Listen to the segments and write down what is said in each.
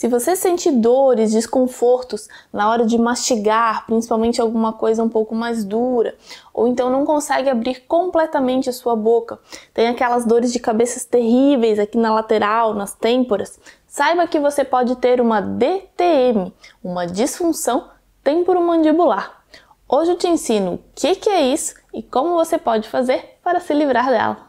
Se você sente dores, desconfortos na hora de mastigar, principalmente alguma coisa um pouco mais dura, ou então não consegue abrir completamente a sua boca, tem aquelas dores de cabeça terríveis aqui na lateral, nas têmporas, saiba que você pode ter uma DTM, uma disfunção temporomandibular. Hoje eu te ensino o que, que é isso e como você pode fazer para se livrar dela.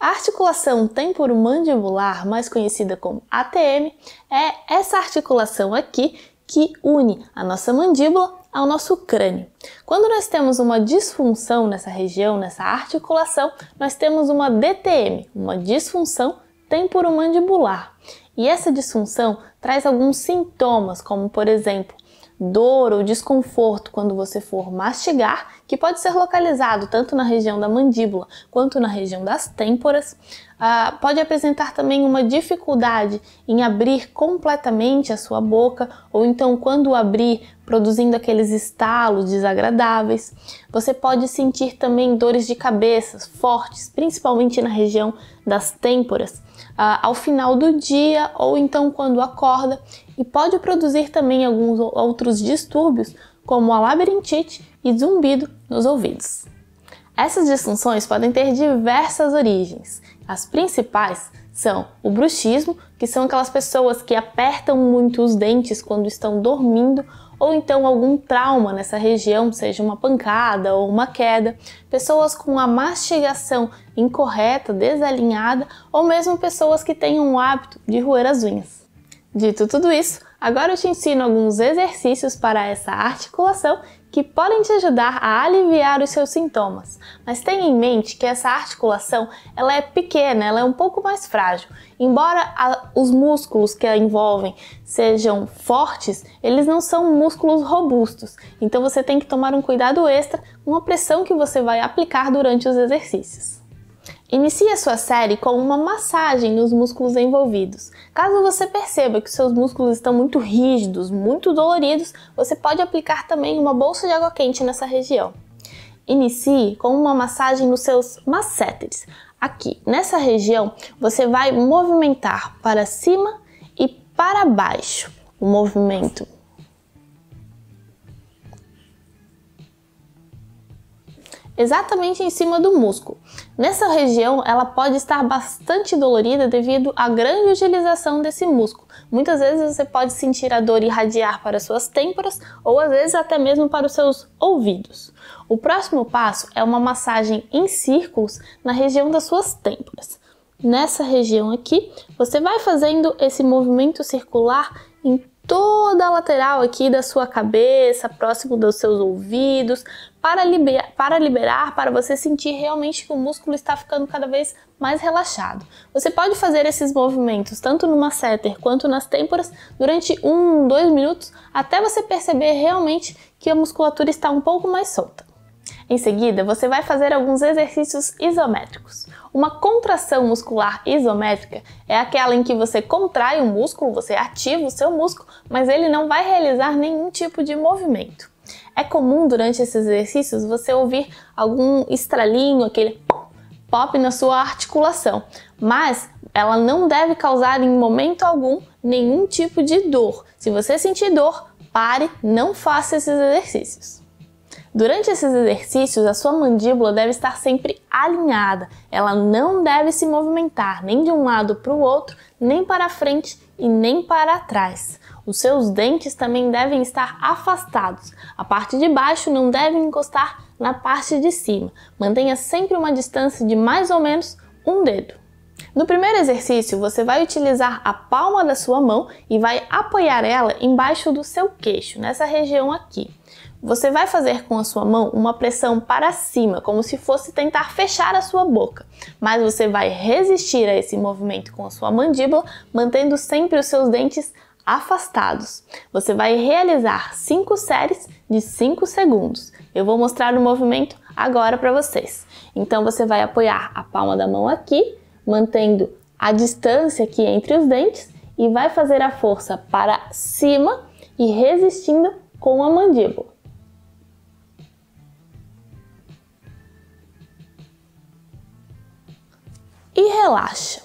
A articulação temporomandibular, mais conhecida como ATM, é essa articulação aqui que une a nossa mandíbula ao nosso crânio. Quando nós temos uma disfunção nessa região, nessa articulação, nós temos uma DTM, uma disfunção temporomandibular. E essa disfunção traz alguns sintomas, como por exemplo, dor ou desconforto quando você for mastigar que pode ser localizado tanto na região da mandíbula quanto na região das têmporas, ah, pode apresentar também uma dificuldade em abrir completamente a sua boca, ou então, quando abrir, produzindo aqueles estalos desagradáveis. Você pode sentir também dores de cabeça fortes, principalmente na região das têmporas, ah, ao final do dia ou então quando acorda, e pode produzir também alguns outros distúrbios, como a labirintite e zumbido nos ouvidos. Essas disfunções podem ter diversas origens. As principais são o bruxismo, que são aquelas pessoas que apertam muito os dentes quando estão dormindo, ou então algum trauma nessa região, seja uma pancada ou uma queda, pessoas com a mastigação incorreta, desalinhada, ou mesmo pessoas que tenham o hábito de roer as unhas. Dito tudo isso, Agora eu te ensino alguns exercícios para essa articulação que podem te ajudar a aliviar os seus sintomas. Mas tenha em mente que essa articulação ela é pequena, ela é um pouco mais frágil. Embora a, os músculos que a envolvem sejam fortes, eles não são músculos robustos. Então você tem que tomar um cuidado extra com a pressão que você vai aplicar durante os exercícios. Inicie a sua série com uma massagem nos músculos envolvidos. Caso você perceba que seus músculos estão muito rígidos, muito doloridos, você pode aplicar também uma bolsa de água quente nessa região. Inicie com uma massagem nos seus masseteres. Aqui, nessa região, você vai movimentar para cima e para baixo. O movimento exatamente em cima do músculo. Nessa região, ela pode estar bastante dolorida devido à grande utilização desse músculo. Muitas vezes você pode sentir a dor irradiar para suas têmporas ou às vezes até mesmo para os seus ouvidos. O próximo passo é uma massagem em círculos na região das suas têmporas. Nessa região aqui, você vai fazendo esse movimento circular em toda a lateral aqui da sua cabeça, próximo dos seus ouvidos, para, liber, para liberar, para você sentir realmente que o músculo está ficando cada vez mais relaxado. Você pode fazer esses movimentos tanto no masseter quanto nas têmporas durante um, dois minutos, até você perceber realmente que a musculatura está um pouco mais solta. Em seguida, você vai fazer alguns exercícios isométricos. Uma contração muscular isométrica é aquela em que você contrai o músculo, você ativa o seu músculo, mas ele não vai realizar nenhum tipo de movimento. É comum durante esses exercícios você ouvir algum estralinho, aquele pop na sua articulação, mas ela não deve causar em momento algum nenhum tipo de dor. Se você sentir dor, pare, não faça esses exercícios. Durante esses exercícios, a sua mandíbula deve estar sempre alinhada, ela não deve se movimentar nem de um lado para o outro, nem para frente e nem para trás. Os seus dentes também devem estar afastados, a parte de baixo não deve encostar na parte de cima. Mantenha sempre uma distância de mais ou menos um dedo. No primeiro exercício, você vai utilizar a palma da sua mão e vai apoiar ela embaixo do seu queixo, nessa região aqui. Você vai fazer com a sua mão uma pressão para cima, como se fosse tentar fechar a sua boca, mas você vai resistir a esse movimento com a sua mandíbula, mantendo sempre os seus dentes afastados. Você vai realizar 5 séries de 5 segundos. Eu vou mostrar o movimento agora para vocês. Então você vai apoiar a palma da mão aqui, mantendo a distância aqui entre os dentes e vai fazer a força para cima e resistindo com a mandíbula. e relaxa.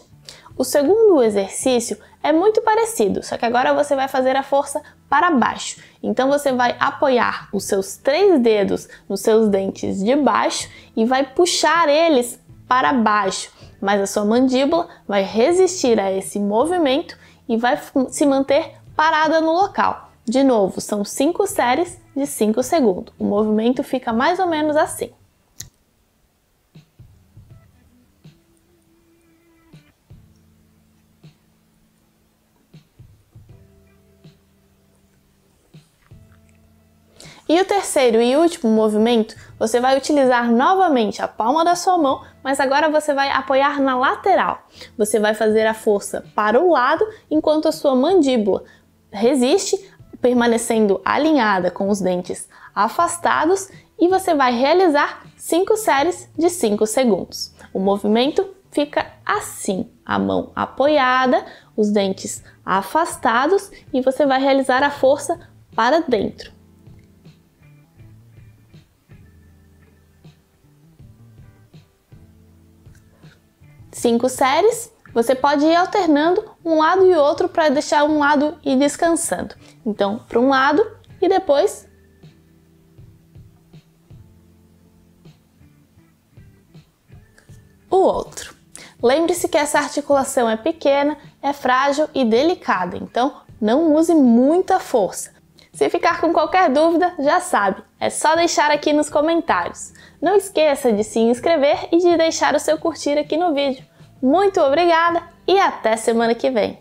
O segundo exercício é muito parecido, só que agora você vai fazer a força para baixo. Então você vai apoiar os seus três dedos nos seus dentes de baixo e vai puxar eles para baixo, mas a sua mandíbula vai resistir a esse movimento e vai se manter parada no local. De novo, são cinco séries de 5 segundos. O movimento fica mais ou menos assim. E o terceiro e último movimento, você vai utilizar novamente a palma da sua mão, mas agora você vai apoiar na lateral. Você vai fazer a força para o lado enquanto a sua mandíbula resiste, permanecendo alinhada com os dentes afastados e você vai realizar 5 séries de 5 segundos. O movimento fica assim, a mão apoiada, os dentes afastados e você vai realizar a força para dentro. cinco séries, você pode ir alternando um lado e outro para deixar um lado ir descansando. Então, para um lado e depois o outro. Lembre-se que essa articulação é pequena, é frágil e delicada, então não use muita força. Se ficar com qualquer dúvida, já sabe, é só deixar aqui nos comentários. Não esqueça de se inscrever e de deixar o seu curtir aqui no vídeo. Muito obrigada e até semana que vem!